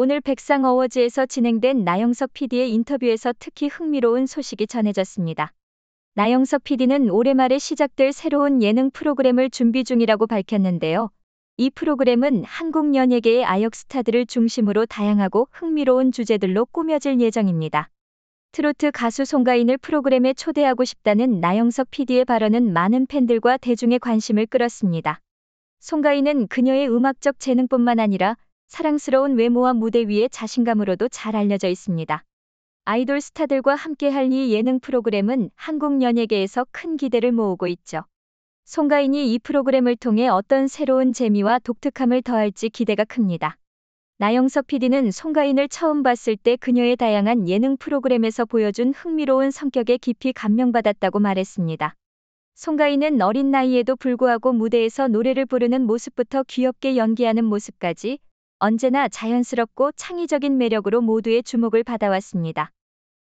오늘 백상 어워즈에서 진행된 나영석 PD의 인터뷰에서 특히 흥미로운 소식이 전해졌습니다. 나영석 PD는 올해 말에 시작될 새로운 예능 프로그램을 준비 중이라고 밝혔는데요. 이 프로그램은 한국 연예계의 아역 스타들을 중심으로 다양하고 흥미로운 주제들로 꾸며질 예정입니다. 트로트 가수 송가인을 프로그램에 초대하고 싶다는 나영석 PD의 발언은 많은 팬들과 대중의 관심을 끌었습니다. 송가인은 그녀의 음악적 재능뿐만 아니라 사랑스러운 외모와 무대 위의 자신감으로도 잘 알려져 있습니다. 아이돌 스타들과 함께할 이 예능 프로그램은 한국 연예계에서 큰 기대를 모으고 있죠. 송가인이 이 프로그램을 통해 어떤 새로운 재미와 독특함을 더할지 기대가 큽니다. 나영석 PD는 송가인을 처음 봤을 때 그녀의 다양한 예능 프로그램에서 보여준 흥미로운 성격에 깊이 감명받았다고 말했습니다. 송가인은 어린 나이에도 불구하고 무대에서 노래를 부르는 모습부터 귀엽게 연기하는 모습까지 언제나 자연스럽고 창의적인 매력으로 모두의 주목을 받아왔습니다.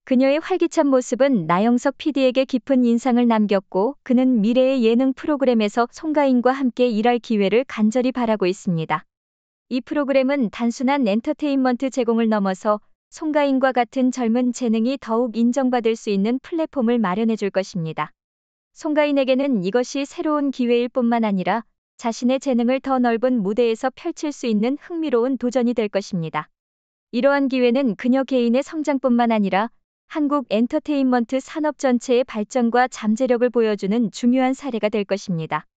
그녀의 활기찬 모습은 나영석 PD에게 깊은 인상을 남겼고 그는 미래의 예능 프로그램에서 송가인과 함께 일할 기회를 간절히 바라고 있습니다. 이 프로그램은 단순한 엔터테인먼트 제공을 넘어서 송가인과 같은 젊은 재능이 더욱 인정받을 수 있는 플랫폼을 마련해 줄 것입니다. 송가인에게는 이것이 새로운 기회일 뿐만 아니라 자신의 재능을 더 넓은 무대에서 펼칠 수 있는 흥미로운 도전이 될 것입니다. 이러한 기회는 그녀 개인의 성장뿐만 아니라 한국 엔터테인먼트 산업 전체의 발전과 잠재력을 보여주는 중요한 사례가 될 것입니다.